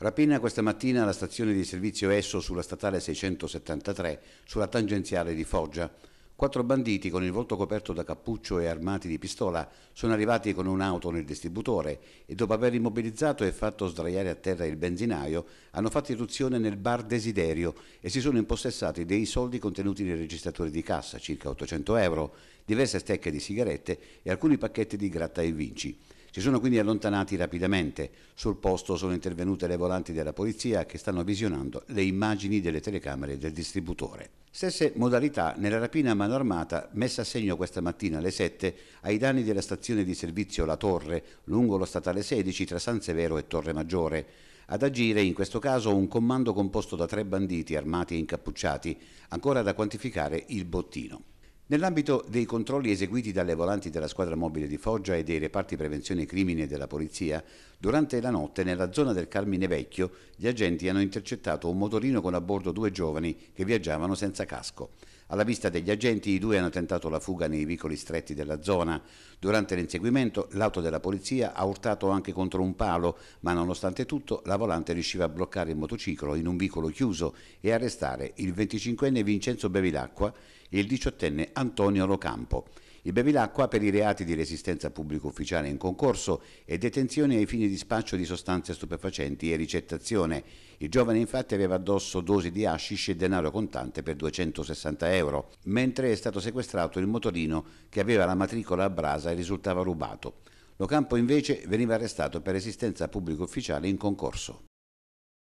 Rapina questa mattina alla stazione di servizio Esso sulla statale 673, sulla tangenziale di Foggia. Quattro banditi con il volto coperto da cappuccio e armati di pistola sono arrivati con un'auto nel distributore e dopo aver immobilizzato e fatto sdraiare a terra il benzinaio hanno fatto irruzione nel bar Desiderio e si sono impossessati dei soldi contenuti nel registratore di cassa, circa 800 euro, diverse stecche di sigarette e alcuni pacchetti di gratta e vinci. Si sono quindi allontanati rapidamente. Sul posto sono intervenute le volanti della polizia che stanno visionando le immagini delle telecamere del distributore. Stesse modalità nella rapina a mano armata messa a segno questa mattina alle 7 ai danni della stazione di servizio La Torre, lungo lo statale 16 tra San Severo e Torre Maggiore. Ad agire in questo caso un comando composto da tre banditi armati e incappucciati, ancora da quantificare il bottino. Nell'ambito dei controlli eseguiti dalle volanti della squadra mobile di Foggia e dei reparti prevenzione crimine della polizia, durante la notte nella zona del Carmine Vecchio gli agenti hanno intercettato un motorino con a bordo due giovani che viaggiavano senza casco. Alla vista degli agenti, i due hanno tentato la fuga nei vicoli stretti della zona. Durante l'inseguimento, l'auto della polizia ha urtato anche contro un palo, ma nonostante tutto la volante riusciva a bloccare il motociclo in un vicolo chiuso e arrestare il 25enne Vincenzo Bevilacqua e il 18enne Antonio Locampo. Il bevilacqua per i reati di resistenza pubblico ufficiale in concorso e detenzione ai fini di spaccio di sostanze stupefacenti e ricettazione. Il giovane infatti aveva addosso dosi di hashish e denaro contante per 260 euro, mentre è stato sequestrato il motorino che aveva la matricola a brasa e risultava rubato. Lo campo invece veniva arrestato per resistenza pubblico ufficiale in concorso.